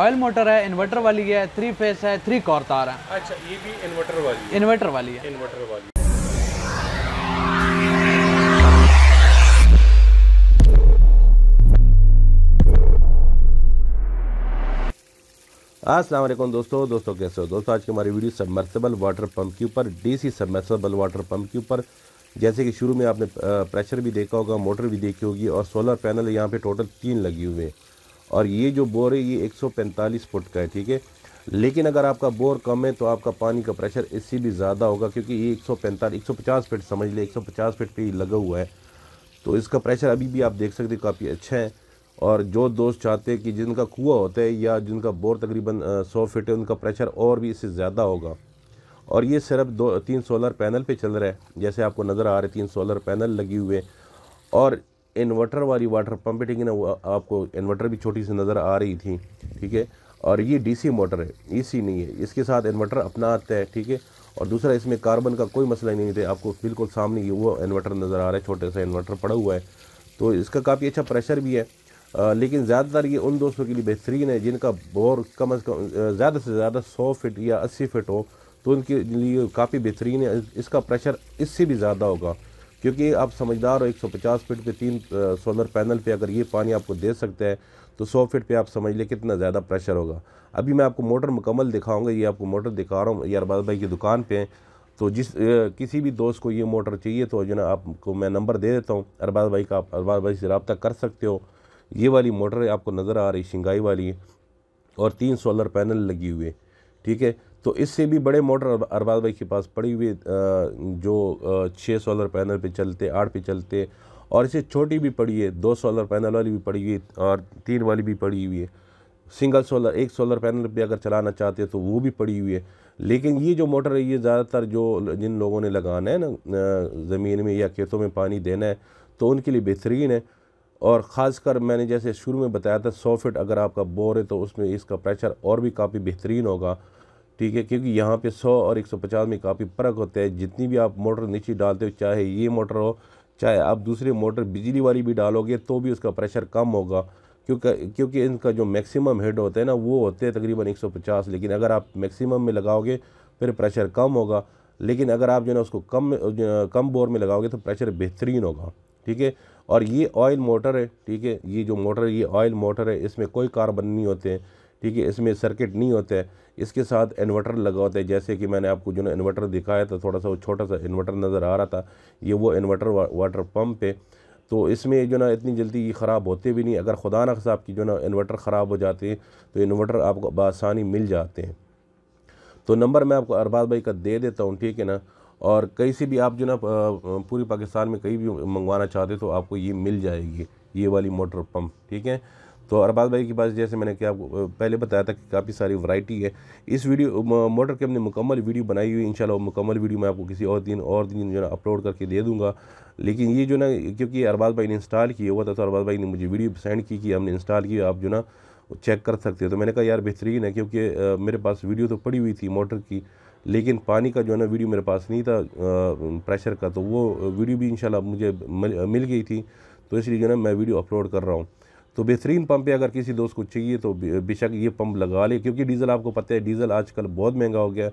oil motor है inverter वाली है थ्री फेस है थ्री कॉर तार है अच्छा ये भी इन्वर्टर वाली इन्वर्टर वाली है इन्वर्टर वाली असलम दोस्तों दोस्तों कैसे हो दोस्तों आज की हमारी वीडियो सबमर्सिबल वाटर पंप के ऊपर डीसी सबमर्सिबल वाटर पंप के ऊपर जैसे कि शुरू में आपने प्रेशर भी देखा होगा मोटर भी देखी होगी और सोलर पैनल यहाँ पे टोटल तीन लगी हुए हैं और ये जो बोर है ये 145 फुट का है ठीक है लेकिन अगर आपका बोर कम है तो आपका पानी का प्रेशर इससे भी ज़्यादा होगा क्योंकि ये 145 150 फीट समझ ले 150 फीट पे ही लगा हुआ है तो इसका प्रेशर अभी भी आप देख सकते काफ़ी अच्छा है और जो दोस्त चाहते हैं कि जिनका कुआ होता है या जिनका बोर तकरीबन सौ फिट है उनका प्रेशर और भी इससे ज़्यादा होगा और ये सिर्फ दो तीन सोलर पैनल पे चल रहा है जैसे आपको नज़र आ रहे तीन सोलर पैनल लगी हुए और इन्वर्टर वाली वाटर पंप ठीक है ना वो आपको इन्वर्टर भी छोटी सी नज़र आ रही थी ठीक है और ये डीसी मोटर है एसी नहीं है इसके साथ इन्वर्टर अपना आता है ठीक है और दूसरा इसमें कार्बन का कोई मसला नहीं है आपको बिल्कुल सामने वो इन्वर्टर नज़र आ रहा है छोटे सा इन्वर्टर पड़ा हुआ है तो इसका काफ़ी अच्छा प्रेशर भी है आ, लेकिन ज़्यादातर ये उन दोस्तों के लिए बेहतरीन है जिनका बोर कम अज़ कम ज़्यादा से ज़्यादा सौ फिट या अस्सी फिट हो तो उनके लिए काफ़ी बेहतरीन है इसका प्रेशर इससे भी ज़्यादा होगा क्योंकि आप समझदार हो 150 फीट पे तीन सोलर पैनल पे अगर ये पानी आपको दे सकते हैं तो 100 फीट पे आप समझ लें कितना ज़्यादा प्रेशर होगा अभी मैं आपको मोटर मुकम्मल दिखाऊंगा ये आपको मोटर दिखा रहा हूँ ये अरबाज भाई की दुकान पे तो जिस ए, किसी भी दोस्त को ये मोटर चाहिए तो जो ना आपको मैं नंबर दे देता हूँ अरबाज भाई का आप अरबाज भाई से रबता कर सकते हो ये वाली मोटर आपको नज़र आ रही शिंगाई वाली और तीन सोलर पैनल लगी हुए ठीक है तो इससे भी बड़े मोटर अरबाज भाई के पास पड़ी हुई जो छः सोलर पैनल पे चलते आठ पे चलते और इसे छोटी भी पड़ी है दो सोलर पैनल वाली भी पड़ी हुई और तीन वाली भी पड़ी हुई है सिंगल सोलर एक सोलर पैनल पे अगर चलाना चाहते हैं तो वो भी पड़ी हुई है लेकिन ये जो मोटर है ये ज़्यादातर जो जिन लोगों ने लगाना है ना ज़मीन में या खेतों में पानी देना है तो उनके लिए बेहतरीन है और ख़ासकर मैंने जैसे शुरू में बताया था सौ फिट अगर आपका बोर है तो उसमें इसका प्रेशर और भी काफ़ी बेहतरीन होगा ठीक है क्योंकि यहाँ पे 100 और 150 में काफ़ी फ़र्क होता है जितनी भी आप मोटर नीचे डालते हो चाहे ये मोटर हो चाहे आप दूसरे मोटर बिजली वाली भी डालोगे तो भी उसका प्रेशर कम होगा क्योंकि क्योंकि इनका जो मैक्सिमम हेड होता है ना वो होते हैं तकरीबन 150 लेकिन अगर आप मैक्सिमम में लगाओगे फिर प्रेशर कम होगा लेकिन अगर आप जो ना उसको कम कम बोर में लगाओगे तो प्रेशर बेहतरीन होगा ठीक है और ये ऑयल मोटर है ठीक है ये जो मोटर ये ऑयल मोटर है इसमें कोई कार्बन नहीं होते हैं ठीक है इसमें सर्किट नहीं होता है इसके साथ इन्वर्टर लगा होता है जैसे कि मैंने आपको जो ना इन्वर्टर दिखाया था थोड़ा सा वो छोटा सा इन्वर्टर नज़र आ रहा था ये वो इन्वर्टर वा, वाटर पम्प है तो इसमें जो ना इतनी जल्दी ये ख़राब होते भी नहीं अगर खुदा न साहब की जो ना इन्वर्टर ख़राब हो जाते हैं तो इन्वर्टर आपको बसानी मिल जाते हैं तो नंबर मैं आपको अरबाज भाई का दे देता हूँ ठीक है ना और कहीं से भी आप जो ना पूरी पाकिस्तान में कहीं भी मंगवाना चाहते तो आपको ये मिल जाएगी ये वाली मोटर पम्प ठीक है तो अरबाज भाई के पास जैसे मैंने क्या आपको पहले बताया था कि काफ़ी सारी वैरायटी है इस वीडियो मोटर के हमने मुकम्मल वीडियो बनाई हुई इंशाल्लाह मुकम्मल वीडियो मैं आपको किसी और दिन और दिन जो ना अपलोड करके दे दूँगा लेकिन ये जो ना क्योंकि अरबाज भाई ने इंस्टॉल किया हुआ था तो अरबाज भाई ने मुझे वीडियो सेंड की कि हमने इंस्टॉल किया आप जो ना चेक कर सकते हो तो मैंने कहा यार बेहतरीन है क्योंकि मेरे पास वीडियो तो पड़ी हुई थी मोटर की लेकिन पानी का जो है ना वीडियो मेरे पास नहीं था प्रेशर का तो वो वीडियो भी इंशाल्लाह मुझे मिल गई थी तो इसलिए जो है ना मैं वीडियो अपलोड कर रहा हूँ तो बेहतरीन पंप है अगर किसी दोस्त को चाहिए तो बेशक ये पंप लगा ले क्योंकि डीज़ल आपको पता है डीज़ल आजकल बहुत महंगा हो गया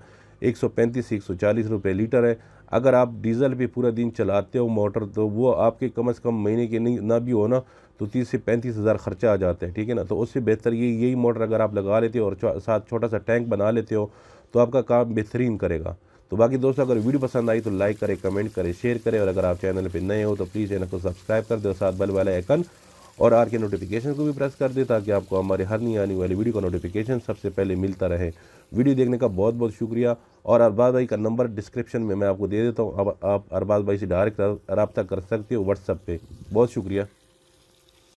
एक सौ पैंतीस से एक सौ चालीस रुपये लीटर है अगर आप डीज़ल भी पूरा दिन चलाते हो मोटर तो वो आपके कम से कम महीने के नहीं ना भी हो ना तो तीस से पैंतीस हज़ार खर्चा आ जाता है ठीक है ना तो उससे बेहतर ये यही मोटर अगर आप लगा लेते हो और साथ छोटा सा टैंक बना लेते हो तो आपका काम बेहतरीन करेगा तो बाकी दोस्तों अगर वीडियो पसंद आई तो लाइक करें कमेंट करें शेयर करें और अगर आप चैनल पर नए हो तो प्लीज़ चैनल को सब्सक्राइब कर दो साथ बल वाला आइकन और आर के नोटिफिकेशन को भी प्रेस कर दें ताकि आपको हमारे हर नहीं आने वाली वीडियो का नोटिफिकेशन सबसे पहले मिलता रहे वीडियो देखने का बहुत बहुत शुक्रिया और अरबाज भाई का नंबर डिस्क्रिप्शन में मैं आपको दे देता हूँ अब आप अरबाज भाई से डायरेक्ट रबता कर सकते हो व्हाट्सअप पर बहुत शुक्रिया